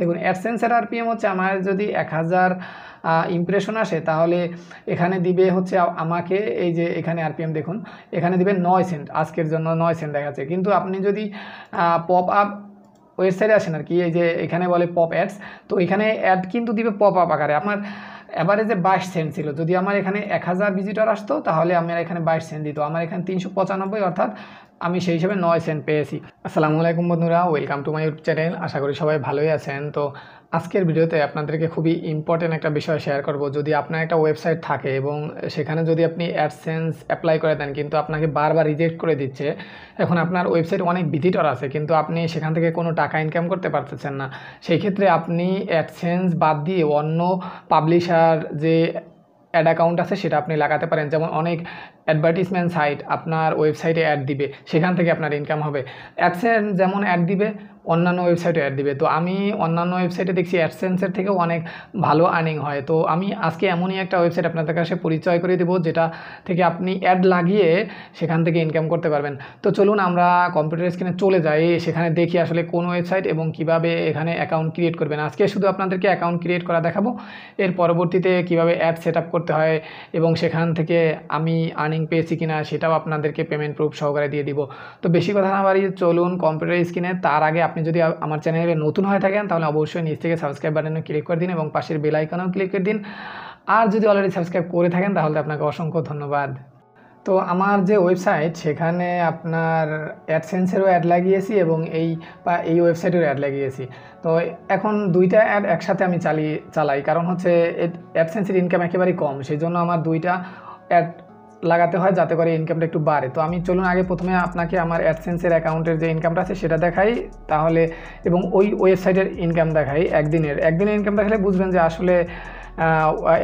দেখুন অ্যাডসেন্সের আরপিএম হচ্ছে আমার যদি এক হাজার ইমপ্রেশন আসে তাহলে এখানে দিবে হচ্ছে আমাকে এই যে এখানে আরপিএম দেখুন এখানে দিবে নয় সেন্ট আজকের জন্য নয় সেন্ট দেখাচ্ছে কিন্তু আপনি যদি পপ আপ ওয়েবসাইটে আসেন আর কি এই যে এখানে বলে পপ অ্যাডস তো এখানে অ্যাড কিন্তু দিবে পপ আপ আকারে আমার অ্যাভারেজে বাইশ সেন্ট ছিল যদি আমার এখানে এক হাজার ভিজিটর আসতো তাহলে আমার এখানে বাইশ সেন্ট দিত আমার এখানে তিনশো পঁচানব্বই অর্থাৎ আমি সেই হিসেবে নয় সেন্ট পেয়েছি আসসালামু আলাইকুম বন্ধুরা welcome to my YouTube channel আশা করি সবাই ভালোই আছেন তো আজকের ভিডিওতে আপনাদেরকে খুবই ইম্পর্টেন্ট একটা বিষয় শেয়ার করব যদি আপনার একটা ওয়েবসাইট থাকে এবং সেখানে যদি আপনি অ্যাডসেন্স অ্যাপ্লাই করে দেন কিন্তু আপনাকে বারবার রিজেক্ট করে দিচ্ছে এখন আপনার ওয়েবসাইট অনেক ভিজিটর আছে কিন্তু আপনি সেখান থেকে কোনো টাকা ইনকাম করতে পারতেছেন না সেই ক্ষেত্রে আপনি অ্যাডসেন্স বাদ দিয়ে অন্য পাবলিশার যে অ্যাড অ্যাকাউন্ট আছে সেটা আপনি লাগাতে পারেন যেমন অনেক অ্যাডভার্টিসমেন্ট সাইট আপনার ওয়েবসাইটে অ্যাড দিবে সেখান থেকে আপনার ইনকাম হবে অ্যাডসেন্ট যেমন অ্যাড দিবে অন্যান্য ওয়েবসাইটে অ্যাড দিবে তো আমি অন্যান্য ওয়েবসাইটে দেখছি অ্যাডসেন্সের থেকে অনেক ভালো আর্নিং হয় তো আমি আজকে এমনই একটা ওয়েবসাইট আপনাদের কাছে পরিচয় করে দেবো যেটা থেকে আপনি অ্যাড লাগিয়ে সেখান থেকে ইনকাম করতে পারবেন তো চলুন আমরা কম্পিউটার স্ক্রিনে চলে যাই সেখানে দেখি আসলে কোন ওয়েবসাইট এবং কিভাবে এখানে অ্যাকাউন্ট ক্রিয়েট করবেন আজকে শুধু আপনাদেরকে অ্যাকাউন্ট ক্রিয়েট করা দেখাবো এর পরবর্তীতে কিভাবে অ্যাড সেট করতে হয় এবং সেখান থেকে আমি আর্নিং পেয়েছি কিনা সেটাও আপনাদেরকে পেমেন্ট প্রুফ সহকারে দিয়ে দিব তো বেশি কথা না বাড়িয়ে চলুন কম্পিউটার স্ক্রিনে তার আগে আপনি যদি আমার চ্যানেলে নতুন হয়ে থাকেন তাহলে অবশ্যই নিচ থেকে সাবস্ক্রাইব বাটনে ক্লিক করে দিন এবং পাশের বেল আইকনেও ক্লিক করে দিন আর যদি অলরেডি সাবস্ক্রাইব করে থাকেন তাহলে আপনাকে অসংখ্য ধন্যবাদ তো আমার যে ওয়েবসাইট সেখানে আপনার অ্যাডসেন্সেরও অ্যাড লাগিয়েছি এবং এই বা এই ওয়েবসাইটেরও অ্যাড লাগিয়েছি তো এখন দুইটা অ্যাড একসাথে আমি চালিয়ে চালাই কারণ হচ্ছে অ্যাডসেন্সের ইনকাম একেবারেই কম সেই জন্য আমার দুইটা অ্যাড লাগাতে হয় যাতে করে ইনকামটা একটু বাড়ে তো আমি চলুন আগে প্রথমে আপনাকে আমার অ্যাডসেন্সের অ্যাকাউন্টের যে ইনকামটা আছে সেটা দেখাই তাহলে এবং ওই ওয়েবসাইটের ইনকাম দেখাই একদিনের একদিনের ইনকাম দেখালে বুঝবেন যে আসলে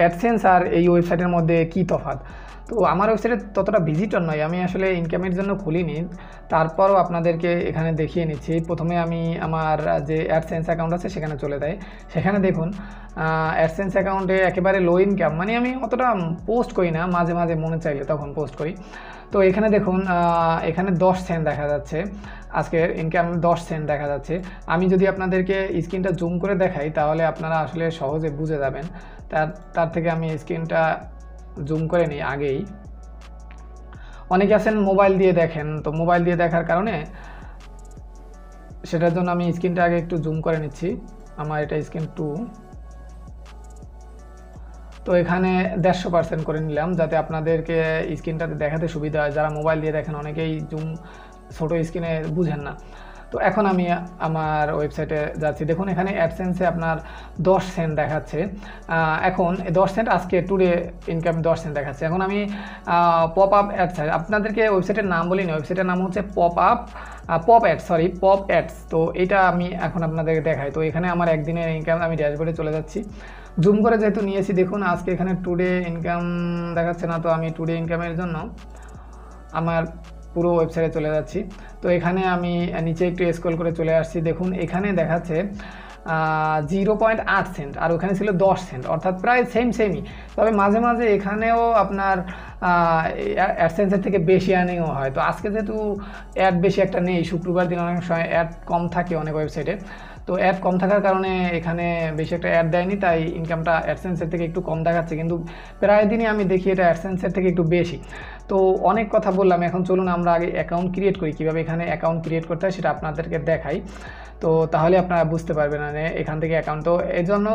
অ্যাডসেন্স আর এই ওয়েবসাইটের মধ্যে কী তফাত তো আমার ওয়েবসাইটে ততটা ভিজিটর নয় আমি আসলে ইনকামের জন্য খুলিনি তারপরও আপনাদেরকে এখানে দেখিয়ে নিচ্ছি প্রথমে আমি আমার যে অ্যাডসেন্স অ্যাকাউন্ট আছে সেখানে চলে যাই সেখানে দেখুন অ্যাডসেন্স অ্যাকাউন্টে একেবারে লো ইনকাম মানে আমি অতটা পোস্ট করি না মাঝে মাঝে মনে চাইলে তখন পোস্ট করি তো এখানে দেখুন এখানে দশ সেন্ট দেখা যাচ্ছে আজকের ইনকাম দশ সেন্ট দেখা যাচ্ছে আমি যদি আপনাদেরকে স্ক্রিনটা জুম করে দেখাই তাহলে আপনারা আসলে সহজে বুঝে যাবেন তার তার থেকে আমি স্ক্রিনটা জুম করে নিই আগেই অনেকে আছেন মোবাইল দিয়ে দেখেন তো মোবাইল দিয়ে দেখার কারণে সেটার জন্য আমি স্ক্রিনটা আগে একটু জুম করে নিচ্ছি আমার এটা স্ক্রিন টু তো এখানে দেড়শো পার্সেন্ট করে নিলাম যাতে আপনাদেরকে স্ক্রিনটাতে দেখাতে সুবিধা হয় যারা মোবাইল দিয়ে দেখেন অনেকেই জুম ছোটো স্ক্রিনে বুঝেন না তো এখন আমি আমার ওয়েবসাইটে যাচ্ছি দেখুন এখানে অ্যাডসেন্সে আপনার দশ সেন্ট দেখাচ্ছে এখন দশ সেন্ট আজকে টুডে ইনকাম দশ সেন্ট দেখাচ্ছে এখন আমি পপ আপ অ্যাডস আপনাদেরকে ওয়েবসাইটের নাম না ওয়েবসাইটের নাম হচ্ছে pop up pop ads sorry pop ads তো এটা আমি এখন আপনাদেরকে দেখাই তো এখানে আমার একদিনের ইনকাম আমি ড্যাশবোর্ডে চলে যাচ্ছি জুম করে যেহেতু নিয়েছি দেখুন আজকে এখানে টুডে ইনকাম দেখাচ্ছে না তো আমি টুডে ইনকামের জন্য আমার পুরো ওয়েবসাইটে চলে যাচ্ছি তো এখানে আমি নিচে একটু স্ক্রল করে চলে আসছি দেখুন এখানে দেখাচ্ছে জিরো পয়েন্ট আট সেন্ট আর ওখানে ছিল দশ সেন্ট অর্থাৎ প্রায় সেম সেমই তবে মাঝে মাঝে এখানেও আপনার অ্যাডসেন্সের থেকে বেশি আর্নিংও হয় তো আজকে যেহেতু অ্যাড বেশি একটা নেই শুক্রবার দিন অনেক সময় অ্যাড কম থাকে অনেক ওয়েবসাইটে তো অ্যাড কম থাকার কারণে এখানে বেশি একটা অ্যাড দেয়নি তাই ইনকামটা অ্যাডসেন্সের থেকে একটু কম দেখাচ্ছে কিন্তু প্রায় দিনই আমি দেখি এটা অ্যাডসেন্সের থেকে একটু বেশি তো অনেক কথা বললাম এখন চলুন আমরা আগে অ্যাকাউন্ট ক্রিয়েট করি কীভাবে এখানে অ্যাকাউন্ট ক্রিয়েট করতে হয় সেটা আপনাদেরকে দেখাই তো তাহলে আপনারা বুঝতে পারবেন মানে এখান থেকে অ্যাকাউন্ট তো এর জন্য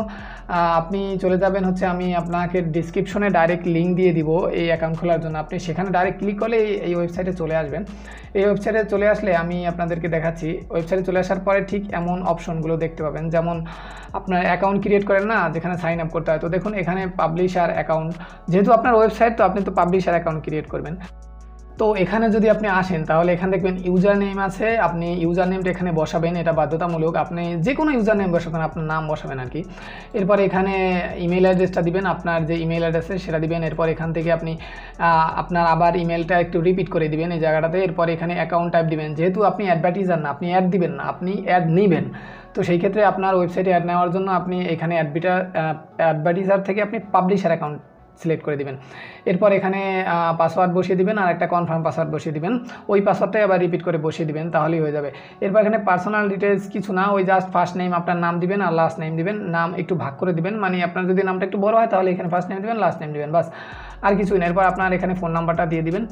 আপনি চলে যাবেন হচ্ছে আমি আপনাকে ডিসক্রিপশনে ডাইরেক্ট লিঙ্ক দিয়ে দিব এই অ্যাকাউন্ট খোলার জন্য আপনি সেখানে ডাইরেক্ট ক্লিক করলে এই ওয়েবসাইটে চলে আসবেন এই ওয়েবসাইটে চলে আসলে আমি আপনাদেরকে দেখাচ্ছি ওয়েবসাইটে চলে আসার পরে ঠিক এমন অপশন অপশনগুলো দেখতে পাবেন যেমন আপনার অ্যাকাউন্ট ক্রিয়েট করেন না যেখানে সাইন আপ করতে হয় তো দেখুন এখানে পাবলিশার অ্যাকাউন্ট যেহেতু আপনার ওয়েবসাইট তো আপনি তো পাবলিশার অ্যাকাউন্ট ক্রিয়েট করবেন তো এখানে যদি আপনি আসেন তাহলে এখানে দেখবেন ইউজার নেম আছে আপনি ইউজার নেমটা এখানে বসাবেন এটা বাধ্যতামূলক আপনি যে কোনো ইউজার নেম বসাবেন আপনার নাম বসাবেন আর কি এরপর এখানে ইমেল অ্যাড্রেসটা দিবেন আপনার যে ইমেল অ্যাড্রেস সেটা দিবেন এরপর এখান থেকে আপনি আপনার আবার ইমেলটা একটু রিপিট করে দিবেন এই জায়গাটাতে এরপর এখানে অ্যাকাউন্ট টাইপ দিবেন যেহেতু আপনি অ্যাডভার্টিজার না আপনি অ্যাড দিবেন না আপনি অ্যাড নেবেন তো সেই ক্ষেত্রে আপনার ওয়েবসাইটে অ্যাড নেওয়ার জন্য আপনি এখানে অ্যাডভিটার অ্যাডভার্টিজার থেকে আপনি পাবলিশার অ্যাকাউন্ট সিলেক্ট করে দিবেন এরপর এখানে পাসওয়ার্ড বসিয়ে দিবেন আর একটা কনফার্ম পাসওয়ার্ড বসিয়ে দিবেন ওই পাসওয়ার্ডটাই আবার রিপিট করে বসিয়ে দিবেন তাহলেই হয়ে যাবে এরপর এখানে পার্সোনাল ডিটেলস কিছু না ওই জাস্ট ফার্স্ট নেম আপনার নাম দিবেন আর লাস্ট নেম দিবেন নাম একটু ভাগ করে দিবেন মানে আপনার যদি নামটা একটু বড় হয় তাহলে এখানে ফার্স্ট নেম দিবেন লাস্ট নেম দিবেন বাস আর কিছুই না এরপর আপনার এখানে ফোন নাম্বারটা দিয়ে দিবেন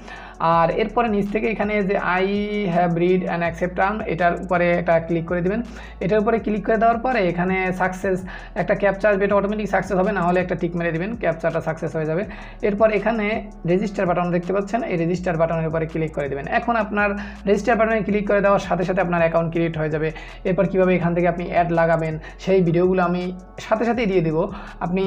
আর এরপরে নিচ থেকে এখানে যে I have read and accept term এটার উপরে একটা ক্লিক করে দিবেন এটার উপরে ক্লিক করে দেওয়ার পরে এখানে সাকসেস একটা ক্যাপচার আসবে অটোমেটিক সাকসেস হবে না হলে একটা টিক মেরে দিবেন ক্যাপচারটা সাকসেস হয়ে যাবে এরপর এখানে রেজিস্টার বাটন দেখতে পাচ্ছেন এই রেজিস্টার বাটনের উপরে ক্লিক করে দেবেন এখন আপনার রেজিস্টার বাটনে ক্লিক করে দেওয়ার সাথে সাথে আপনার অ্যাকাউন্ট ক্রিয়েট হয়ে যাবে এরপর কিভাবে এখান থেকে আপনি অ্যাড লাগাবেন সেই ভিডিওগুলো আমি সাথে সাথেই দিয়ে দেবো আপনি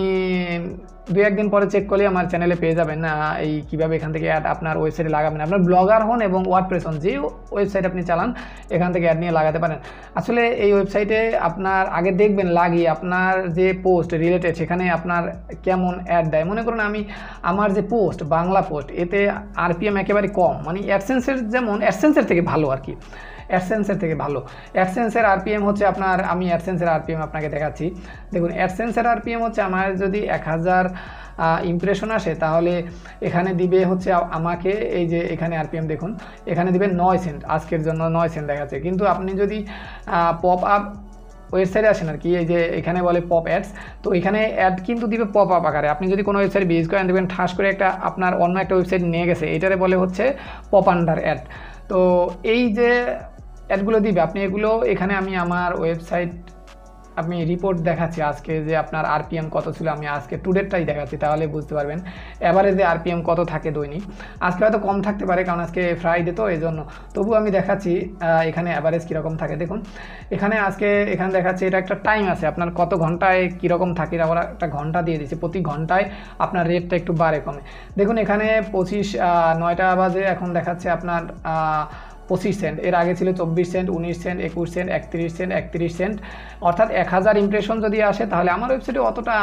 দু একদিন পরে চেক করলে আমার চ্যানেলে পেয়ে যাবেন এই কীভাবে এখান থেকে অ্যাড আপনার ওয়েবসাইটে লাগাবেন আপনার ব্লগার হন এবং ওয়ার্ডপ্রেস হন যে ওয়েবসাইট আপনি চালান এখান থেকে অ্যাড নিয়ে লাগাতে পারেন আসলে এই ওয়েবসাইটে আপনার আগে দেখবেন লাগিয়ে আপনার যে পোস্ট রিলেটেড সেখানে আপনার কেমন অ্যাড দেয় মনে করুন কারণে আমি আমার যে পোস্ট বাংলা পোস্ট এতে আরপিএম একেবারে কম মানে অ্যাডসেন্সের যেমন অ্যাডসেন্সের থেকে ভালো আর কি অ্যাডসেন্সের থেকে ভালো অ্যাডসেন্সের আরপিএম হচ্ছে আপনার আমি অ্যাডসেন্সের আরপিএম আপনাকে দেখাচ্ছি দেখুন অ্যাডসেন্সের আরপিএম হচ্ছে আমার যদি এক হাজার ইমপ্রেশন আসে তাহলে এখানে দিবে হচ্ছে আমাকে এই যে এখানে আরপিএম দেখুন এখানে দিবে নয় সেন্ট আজকের জন্য নয় সেন্ট দেখাচ্ছে কিন্তু আপনি যদি পপ আপ ওয়েবসাইটে আসেন আর কি এই যে এখানে বলে পপ অ্যাডস তো এখানে অ্যাড কিন্তু দিবে পপ আপ আকারে আপনি যদি কোনো ওয়েবসাইট ভিজিট করেন দেখবেন ঠাস করে একটা আপনার অন্য একটা ওয়েবসাইট নিয়ে গেছে এটারে বলে হচ্ছে পপ আন্ডার অ্যাড তো এই যে অ্যাডগুলো দিবে আপনি এগুলো এখানে আমি আমার ওয়েবসাইট আমি রিপোর্ট দেখাচ্ছি আজকে যে আপনার আরপিএম কত ছিল আমি আজকে ডেটটাই দেখাচ্ছি তাহলে বুঝতে পারবেন অ্যাভারেজে আরপিএম কত থাকে দৈনিক আজকে হয়তো কম থাকতে পারে কারণ আজকে ফ্রাইডে তো এই জন্য তবু আমি দেখাচ্ছি এখানে অ্যাভারেজ কীরকম থাকে দেখুন এখানে আজকে এখানে দেখাচ্ছি এটা একটা টাইম আছে আপনার কত ঘন্টায় কীরকম থাকে আবার একটা ঘন্টা দিয়ে দিচ্ছে প্রতি ঘন্টায় আপনার রেটটা একটু বাড়ে কমে দেখুন এখানে পঁচিশ নয়টা বাজে এখন দেখাচ্ছে আপনার পঁচিশ সেন্ট এর আগে ছিল চব্বিশ সেন্ট উনিশ সেন্ট একুশ সেন্ট একত্রিশ সেন্ট একত্রিশ সেন্ট অর্থাৎ এক হাজার ইমপ্রেশন যদি আসে তাহলে আমার ওয়েবসাইটে অতটা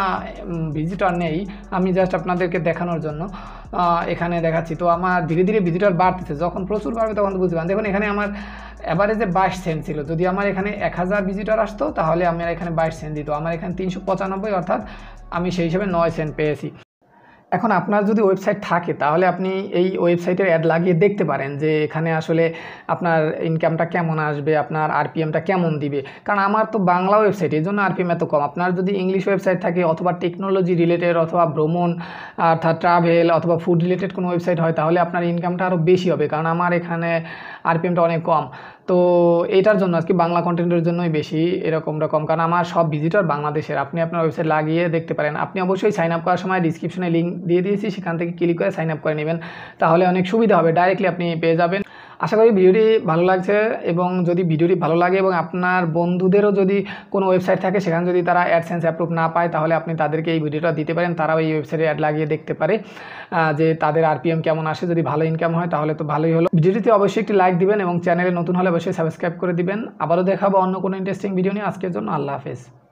ভিজিটর নেই আমি জাস্ট আপনাদেরকে দেখানোর জন্য এখানে দেখাচ্ছি তো আমার ধীরে ধীরে ভিজিটর বাড়তেছে যখন প্রচুর বাড়বে তখন বুঝবেন দেখুন এখানে আমার অ্যাভারেজে বাইশ সেন্ট ছিল যদি আমার এখানে এক হাজার ভিজিটর আসতো তাহলে আমার এখানে বাইশ সেন্ট দিত আমার এখানে তিনশো পঁচানব্বই অর্থাৎ আমি সেই হিসেবে নয় সেন্ট পেয়েছি এখন আপনার যদি ওয়েবসাইট থাকে তাহলে আপনি এই ওয়েবসাইটের অ্যাড লাগিয়ে দেখতে পারেন যে এখানে আসলে আপনার ইনকামটা কেমন আসবে আপনার আরপিএমটা কেমন দিবে কারণ আমার তো বাংলা ওয়েবসাইট এই জন্য আরপিএম এত কম আপনার যদি ইংলিশ ওয়েবসাইট থাকে অথবা টেকনোলজি রিলেটেড অথবা ভ্রমণ অর্থাৎ ট্রাভেল অথবা ফুড রিলেটেড কোনো ওয়েবসাইট হয় তাহলে আপনার ইনকামটা আরও বেশি হবে কারণ আমার এখানে আরপিএমটা অনেক কম তো এটার জন্য আজকে বাংলা কন্টেন্টের জন্যই বেশি এরকমটা কম কারণ আমার সব ভিজিটর বাংলাদেশের আপনি আপনার ওয়েবসাইট লাগিয়ে দেখতে পারেন আপনি অবশ্যই সাইন আপ করার সময় ডিসক্রিপশনে লিঙ্ক দিয়ে দিয়েছি সেখান থেকে ক্লিক করে সাইন আপ করে নেবেন তাহলে অনেক সুবিধা হবে ডাইরেক্টলি আপনি পেয়ে যাবেন আশা করি ভিডিওটি ভালো লাগছে এবং যদি ভিডিওটি ভালো লাগে এবং আপনার বন্ধুদেরও যদি কোনো ওয়েবসাইট থাকে সেখানে যদি তারা অ্যাডসেন্স অ্যাপ্রুভ না পায় তাহলে আপনি তাদেরকে এই ভিডিওটা দিতে পারেন তারাও এই ওয়েবসাইটে অ্যাড লাগিয়ে দেখতে পারে যে তাদের আরপিএম কেমন আসে যদি ভালো ইনকাম হয় তাহলে তো ভালোই হলো ভিডিওটিতে অবশ্যই একটি লাইক দিবেন এবং চ্যানেলে নতুন হলে অবশ্যই সাবস্ক্রাইব করে দিবেন আবারও দেখাবো অন্য কোনো ইন্টারেস্টিং ভিডিও নিয়ে আজকের জন্য আল্লাহ হাফেজ